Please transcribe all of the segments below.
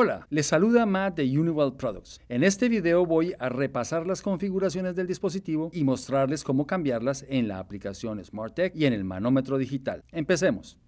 Hola, les saluda Matt de Unival Products. En este video voy a repasar las configuraciones del dispositivo y mostrarles cómo cambiarlas en la aplicación SmartTech y en el manómetro digital. Empecemos.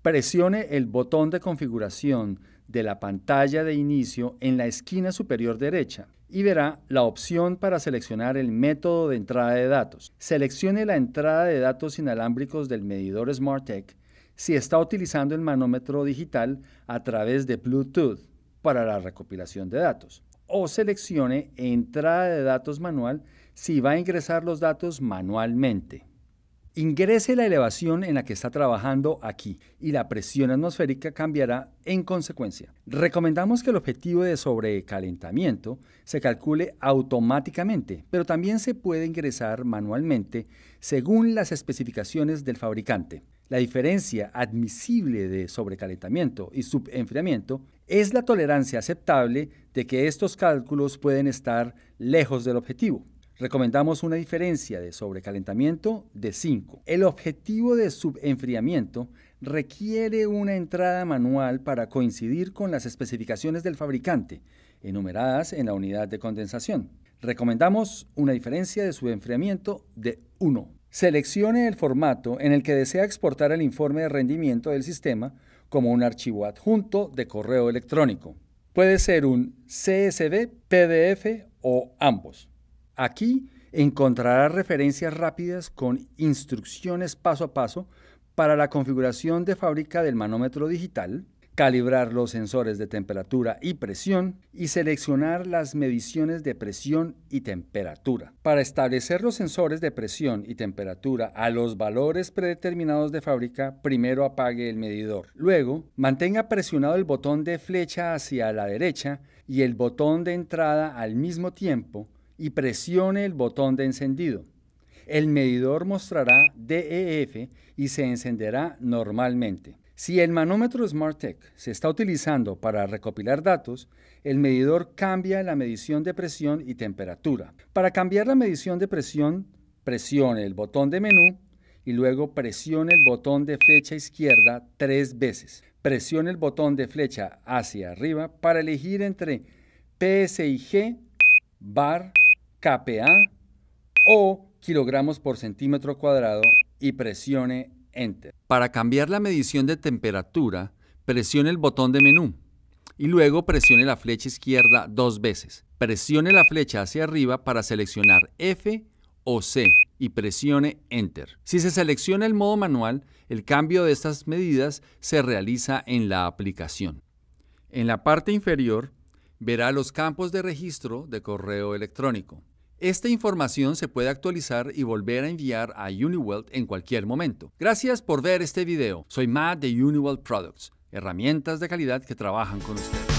Presione el botón de configuración de la pantalla de inicio en la esquina superior derecha y verá la opción para seleccionar el método de entrada de datos. Seleccione la entrada de datos inalámbricos del medidor SmartTech si está utilizando el manómetro digital a través de Bluetooth para la recopilación de datos. O seleccione entrada de datos manual si va a ingresar los datos manualmente. Ingrese la elevación en la que está trabajando aquí y la presión atmosférica cambiará en consecuencia. Recomendamos que el objetivo de sobrecalentamiento se calcule automáticamente, pero también se puede ingresar manualmente según las especificaciones del fabricante. La diferencia admisible de sobrecalentamiento y subenfriamiento es la tolerancia aceptable de que estos cálculos pueden estar lejos del objetivo. Recomendamos una diferencia de sobrecalentamiento de 5. El objetivo de subenfriamiento requiere una entrada manual para coincidir con las especificaciones del fabricante, enumeradas en la unidad de condensación. Recomendamos una diferencia de subenfriamiento de 1. Seleccione el formato en el que desea exportar el informe de rendimiento del sistema como un archivo adjunto de correo electrónico. Puede ser un CSV, PDF o ambos. Aquí encontrará referencias rápidas con instrucciones paso a paso para la configuración de fábrica del manómetro digital, calibrar los sensores de temperatura y presión y seleccionar las mediciones de presión y temperatura. Para establecer los sensores de presión y temperatura a los valores predeterminados de fábrica, primero apague el medidor. Luego, mantenga presionado el botón de flecha hacia la derecha y el botón de entrada al mismo tiempo y presione el botón de encendido. El medidor mostrará DEF y se encenderá normalmente. Si el manómetro SmartTech se está utilizando para recopilar datos, el medidor cambia la medición de presión y temperatura. Para cambiar la medición de presión, presione el botón de menú y luego presione el botón de flecha izquierda tres veces. Presione el botón de flecha hacia arriba para elegir entre PSIG, bar, KPA o kilogramos por centímetro cuadrado y presione para cambiar la medición de temperatura, presione el botón de menú y luego presione la flecha izquierda dos veces. Presione la flecha hacia arriba para seleccionar F o C y presione Enter. Si se selecciona el modo manual, el cambio de estas medidas se realiza en la aplicación. En la parte inferior verá los campos de registro de correo electrónico. Esta información se puede actualizar y volver a enviar a UniWeld en cualquier momento. Gracias por ver este video. Soy Matt de UniWeld Products, herramientas de calidad que trabajan con ustedes.